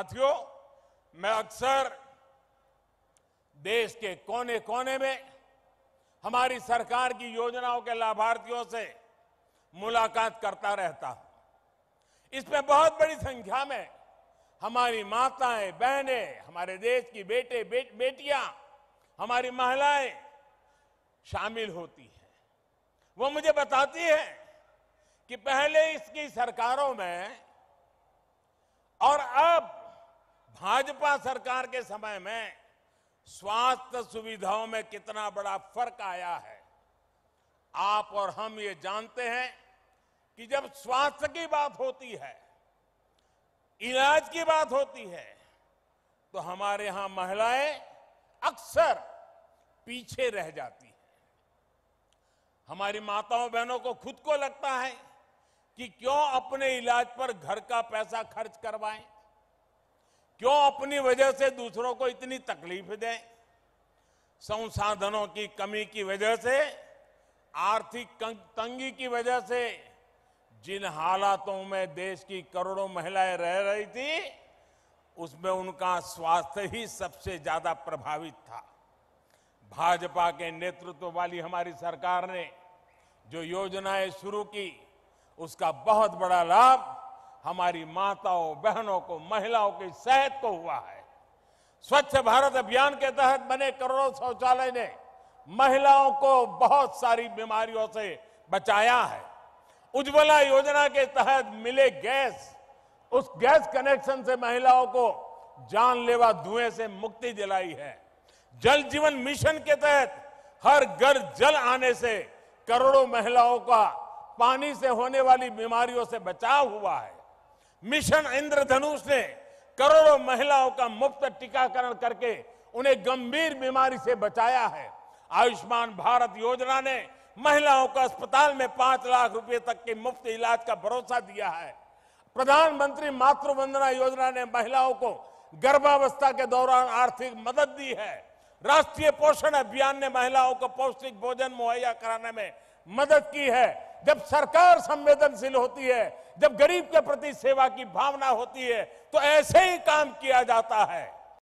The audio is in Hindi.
साथियों मैं अक्सर देश के कोने कोने में हमारी सरकार की योजनाओं के लाभार्थियों से मुलाकात करता रहता हूं इसमें बहुत बड़ी संख्या में हमारी माताएं बहनें हमारे देश की बेटे बेट, बेटियां हमारी महिलाएं शामिल होती हैं वो मुझे बताती हैं कि पहले इसकी सरकारों में भाजपा सरकार के समय में स्वास्थ्य सुविधाओं में कितना बड़ा फर्क आया है आप और हम ये जानते हैं कि जब स्वास्थ्य की बात होती है इलाज की बात होती है तो हमारे यहां महिलाएं अक्सर पीछे रह जाती हैं हमारी माताओं बहनों को खुद को लगता है कि क्यों अपने इलाज पर घर का पैसा खर्च करवाएं क्यों अपनी वजह से दूसरों को इतनी तकलीफ दें संसाधनों की कमी की वजह से आर्थिक तंगी की वजह से जिन हालातों में देश की करोड़ों महिलाएं रह रही थी उसमें उनका स्वास्थ्य ही सबसे ज्यादा प्रभावित था भाजपा के नेतृत्व वाली हमारी सरकार ने जो योजनाएं शुरू की उसका बहुत बड़ा लाभ हमारी माताओं बहनों को महिलाओं की सेहत को हुआ है स्वच्छ भारत अभियान के तहत बने करोड़ों शौचालय ने महिलाओं को बहुत सारी बीमारियों से बचाया है उज्ज्वला योजना के तहत मिले गैस उस गैस कनेक्शन से महिलाओं को जानलेवा धुएं से मुक्ति दिलाई है जल जीवन मिशन के तहत हर घर जल आने से करोड़ों महिलाओं का पानी से होने वाली बीमारियों से बचाव हुआ है मिशन इंद्रधनुष ने करोड़ों महिलाओं का मुफ्त टीकाकरण करके उन्हें गंभीर बीमारी से बचाया है आयुष्मान भारत योजना ने महिलाओं को अस्पताल में पांच लाख रुपए तक के मुफ्त इलाज का भरोसा दिया है प्रधानमंत्री मातृवंदना योजना ने महिलाओं को गर्भावस्था के दौरान आर्थिक मदद दी है राष्ट्रीय पोषण अभियान ने महिलाओं को पौष्टिक भोजन मुहैया कराने में मदद की है जब सरकार संवेदनशील होती है जब गरीब के प्रति सेवा की भावना होती है तो ऐसे ही काम किया जाता है